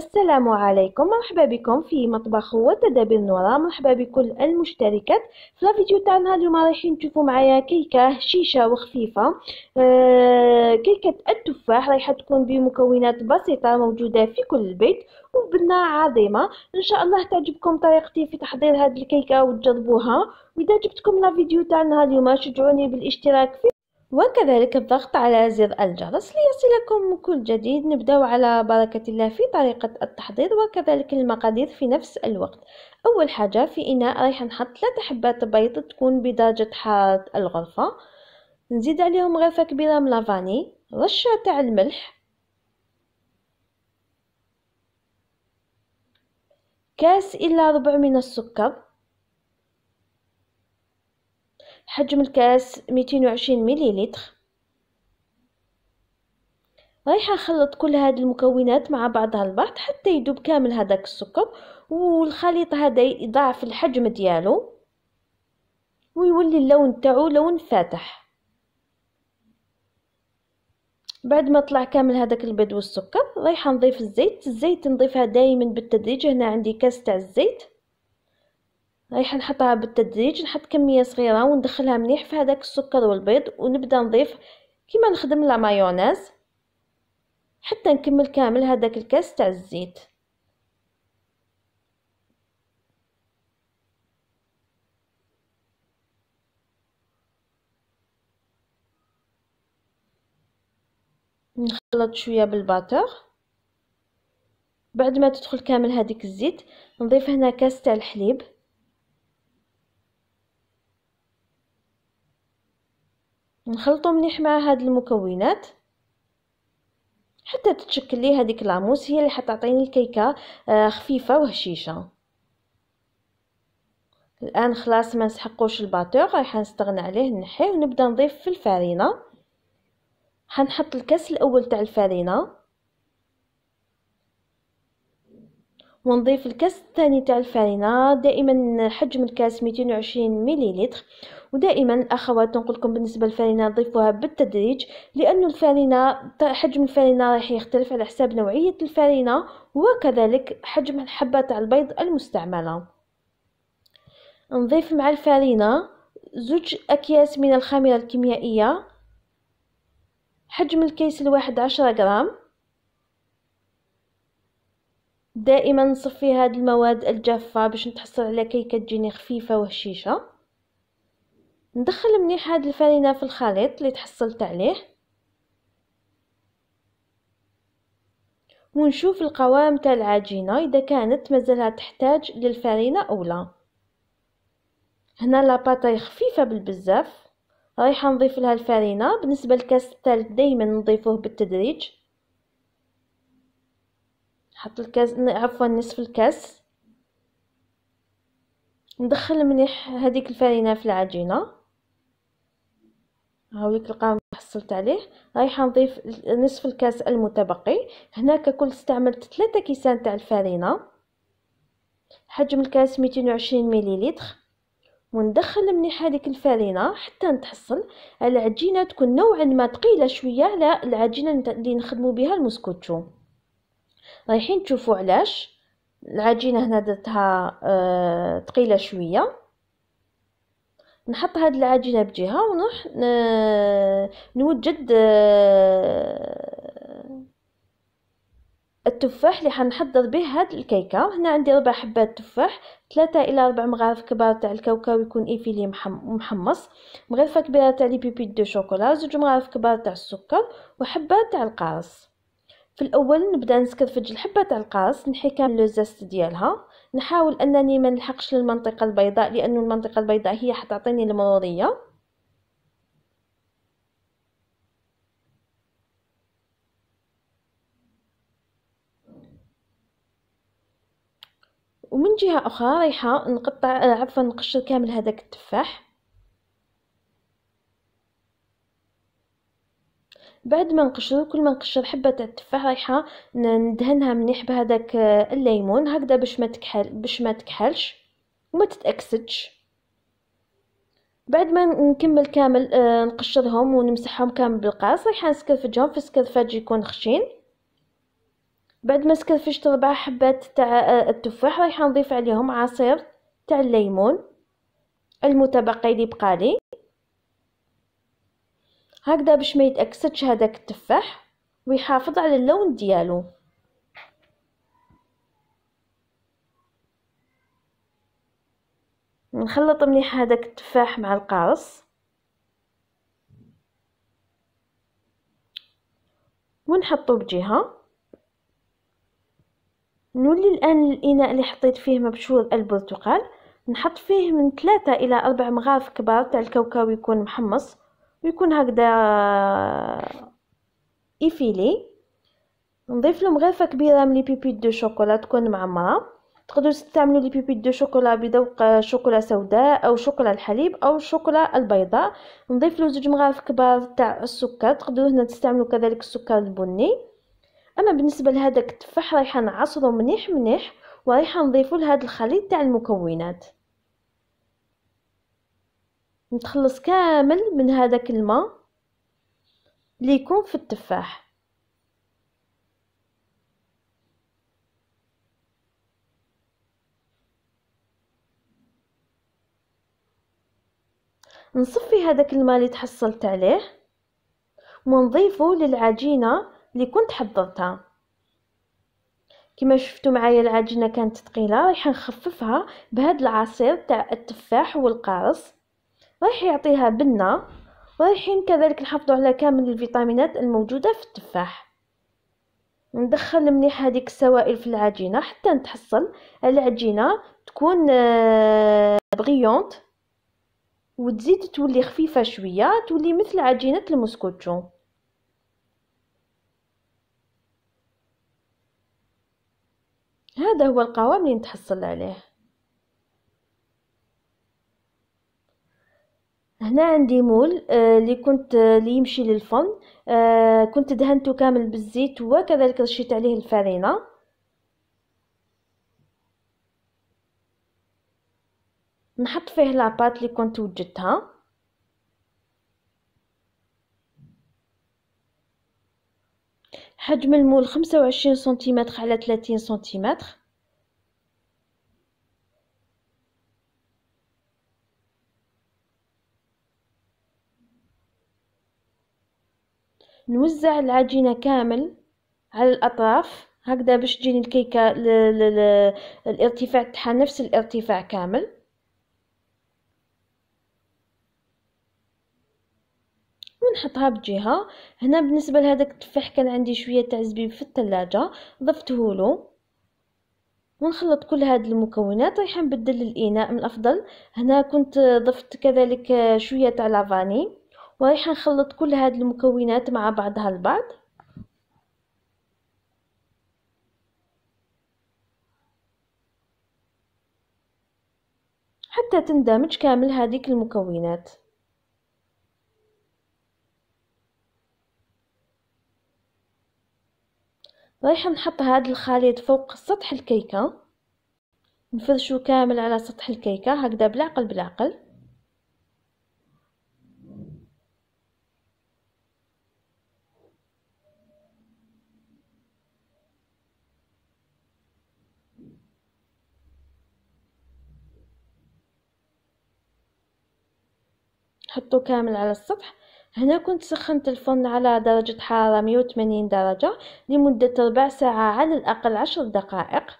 السلام عليكم مرحبا بكم في مطبخ وتدابير نورا مرحبا بكل المشتركات في الفيديو تاعنا اليوم رايحين تشوفوا معايا كيكه شيشه وخفيفه آه كيكه التفاح رايحه تكون بمكونات بسيطه موجوده في كل البيت وبنه عظيمه ان شاء الله تعجبكم طريقتي في تحضير هذه الكيكه وتجربوها واذا عجبتكم الفيديو تاعنا اليوم شجعوني بالاشتراك في وكذلك الضغط على زر الجرس ليصلكم كل جديد نبدأ على بركة الله في طريقة التحضير وكذلك المقادير في نفس الوقت أول حاجة في إناء رايح نحط ثلاثة حبات بيض تكون بدرجة حرارة الغرفة نزيد عليهم غرفة كبيرة من لافاني رشة تاع الملح كاس إلا ربع من السكر حجم الكاس 220 مليلتر رايحة نخلط كل هاد المكونات مع بعضها البعض حتى يدوب كامل هذاك السكر والخليط هذا يضاعف الحجم ديالو ويولي اللون تاعو لون فاتح بعد ما طلع كامل هذاك البيض والسكر رايحه نضيف الزيت الزيت نضيفها دائما بالتدريج هنا عندي كاس تاع الزيت رايحه نحطها بالتدريج نحط كميه صغيره وندخلها مليح في هذاك السكر والبيض ونبدا نضيف كيما نخدم لا مايونيز حتى نكمل كامل هذاك الكاس تاع الزيت نخلط شويه بالباتر بعد ما تدخل كامل هذيك الزيت نضيف هنا كاس تاع الحليب نخلطو مليح مع هاد المكونات حتى تتشكل لي هذيك لاموس هي اللي حتعطيني الكيكه آه، خفيفه وهشيشه الان خلاص ما نسحقوش الباتور رايحه نستغنى عليه نحيه ونبدا نضيف في الفارينه حنحط الكاس الاول تاع الفارينه ونضيف الكاس الثاني تاع الفارينه دائما حجم الكاس 220 مليلتر ودائما الأخوات نقولكم بالنسبة للفرينة نضيفوها بالتدريج لأنه الفرينة حجم الفرينة راح يختلف على حساب نوعية الفرينة وكذلك حجم الحبة تاع البيض المستعملة نضيف مع الفرينة زوج أكياس من الخميرة الكيميائية حجم الكيس الواحد عشرة غرام دائما نصفي هاد المواد الجافة باش نتحصل على كيكة تجيني خفيفة وهشيشة ندخل مليح هاد الفرينه في الخليط اللي تحصلت عليه ونشوف القوام تاع العجينه اذا كانت مازالها تحتاج للفرينه او لا هنا لاباطاي خفيفه بالبزاف رايحه نضيف لها الفرينه بالنسبه للكاس الثالث دائما نضيفوه بالتدريج حط الكاس عفوا نصف الكاس ندخل مليح هذيك الفرينه في العجينه هاوليك القانون اللي حصلت عليه رايحه نضيف نصف الكاس المتبقي هنا ككل استعملت 3 كيسان تاع الفارينة حجم الكاس 220 مليلتر وندخل مليح هذيك الفارينة حتى نتحصل على عجينه تكون نوعا ما ثقيله شويه على العجينه اللي نخدمو بها المسكوتشو رايحين تشوفوا علاش العجينه هنا درتها آه، ثقيله شويه نحط هاد العجينه بجهه ونروح نوجد آه، التفاح اللي حنحضر به هاد الكيكه هنا عندي ربع حبات تفاح ثلاثة الى ربع مغارف كبار تاع الكاوكاو يكون ايفيلي محمص مغرفه كبيره تاع لي بيبي دو شوكولا زوج مغارف كبار تاع السكر وحبه تاع القارص في الاول نبدا نسكرفج الحبه تاع القارص نحي كامل لو زاست ديالها نحاول انني ما نلحقش للمنطقه البيضاء لان المنطقه البيضاء هي حتعطيني المروريه ومن جهه اخرى رايحه نقطع عفوا نقشر كامل هذاك التفاح بعد ما نقشرو كل ما نقشر حبه تاع التفاح رايحه ندهنها مليح بهذاك آه، الليمون هكذا باش ما تكحل باش ما تكحلش وما تتاكسدش بعد ما نكمل كامل آه، نقشرهم ونمسحهم كامل بالقاص رايحه نسكرفجهم في سكرفاج يكون خشين بعد ما سكرفجت ربع حبات تاع آه، التفاح رايحه نضيف عليهم عصير تاع الليمون المتبقي اللي بقالي هكذا باش ما يتأكسدش هذاك التفاح ويحافظ على اللون ديالو نخلط مليح هذاك التفاح مع القارص ونحطو بجهه نولي الان الاناء اللي حطيت فيه مبشور البرتقال نحط فيه من ثلاثة الى أربع مغارف كبار تاع الكاوكاو يكون محمص ويكون هكذا إفيلي نضيف لهم غرفه كبيره من لي بيبيت دو شوكولا تكون معمره تقدروا تستعملوا لي بيبيت دو شوكولا بذوق شوكولا سوداء او شوكولا الحليب او شوكولا البيضاء نضيف له زوج مغارف كبار تاع السكر تقدروا هنا تستعملوا كذلك السكر البني اما بالنسبه لهذاك التفاح رايحه نعصرو مليح مليح ورايحه نضيفو لهذا الخليط تاع المكونات نتخلص كامل من هذاك الماء اللي يكون في التفاح نصفي هذاك الماء اللي تحصلت عليه ونضيفه للعجينه اللي كنت حضرتها كما شفتوا معايا العجينه كانت ثقيله راح نخففها بهذا العصير تاع التفاح والقارص راح يعطيها بنة ورايحين كذلك نحافظوا على كامل الفيتامينات الموجودة في التفاح ندخل مليح هذيك السوائل في العجينة حتى نتحصل على عجينة تكون آه، بغيونت وتزيد تولي خفيفة شوية تولي مثل عجينة المسكوتشو هذا هو القوام اللي نتحصل عليه هنا عندي مول آه، اللي كنت آه، اللي يمشي للفن آه كنت دهنته كامل بالزيت وكذلك رشيت عليه الفرينه نحط فيه لاباط اللي كنت وجدتها حجم المول 25 سنتيمتر على 30 سنتيمتر نوزع العجينة كامل على الأطراف هكذا باش تجيني الكيكة ل... ل... ل... الارتفاع تاعها نفس الارتفاع كامل ونحطها بجهة هنا بالنسبة لهذاك التفاح كان عندي شوية تاع زبيب في الثلاجة ضفته له ونخلط كل هاد المكونات رايحة نبدل الإناء من الأفضل هنا كنت ضفت كذلك شوية تاع لافاني ورايحه نخلط كل هاد المكونات مع بعضها البعض حتى تندمج كامل هذيك المكونات رايح نحط هاد الخليط فوق سطح الكيكه نفرشو كامل على سطح الكيكه هكذا بالعقل بالعقل نحطو كامل على السطح هنا كنت سخنت الفرن على درجة حرارة 180 درجة لمدة ربع ساعة على الأقل عشر دقائق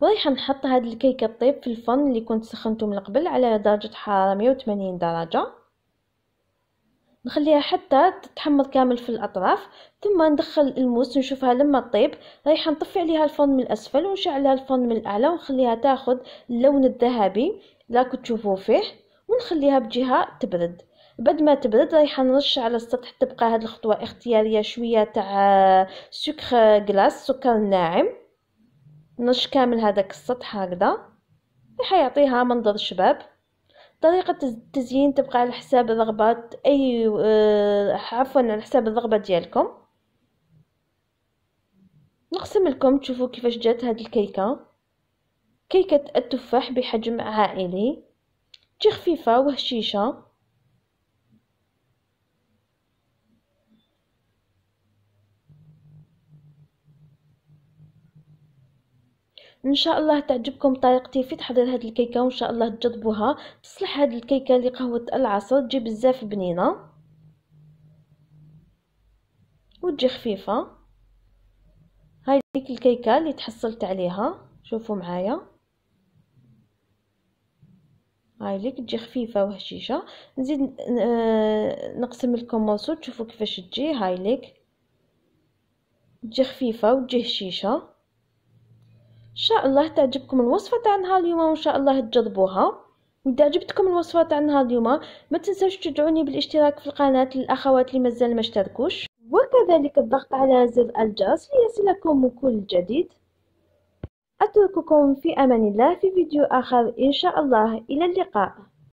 ورايحة نحط هاد الكيكة الطيب في الفرن اللي كنت سخنته من قبل على درجة حرارة 180 درجة نخليها حتى تتحمر كامل في الأطراف ثم ندخل الموس نشوفها لما طيب رايحة نطفي عليها الفرن من الأسفل ونشعلها الفرن من الأعلى ونخليها تاخد اللون الذهبي لا تشوفوه فيه ونخليها بجهة تبرد بعد ما تبرد رايحه نرش على السطح تبقى هاد الخطوه اختياريه شويه تاع آه، سكر غلاس سكر ناعم نرش كامل هذاك السطح هكذا راح يعطيها منظر شباب طريقة التزيين تبقى على حساب الرغبة أي آه، عفوا على حساب الرغبة ديالكم نقسم لكم تشوفوا كيفاش جات هاد الكيكة كيكة التفاح بحجم عائلي تي خفيفة وهشيشة ان شاء الله تعجبكم طريقتي في تحضير هاد الكيكه وان شاء الله تجربوها تصلح هاد الكيكه لقهوه العصر تجي بزاف بنينه وتجي خفيفه هاي ديك الكيكه اللي تحصلت عليها شوفوا معايا هاي كتجي خفيفه وهشيشه نزيد آه، نقسم موسو تشوفوا كيفاش تجي هاي اللي تجي خفيفه وتجي هشيشه ان شاء الله تعجبكم الوصفه تاع نهار اليوم وان شاء الله تجربوها إذا عجبتكم الوصفة تاع نهار اليوم ما تنساوش تشجعوني بالاشتراك في القناة للأخوات اللي مازال ما اشتركوش وكذلك الضغط على زر الجرس ليصلكم كل جديد أترككم في أمان الله في فيديو آخر إن شاء الله إلى اللقاء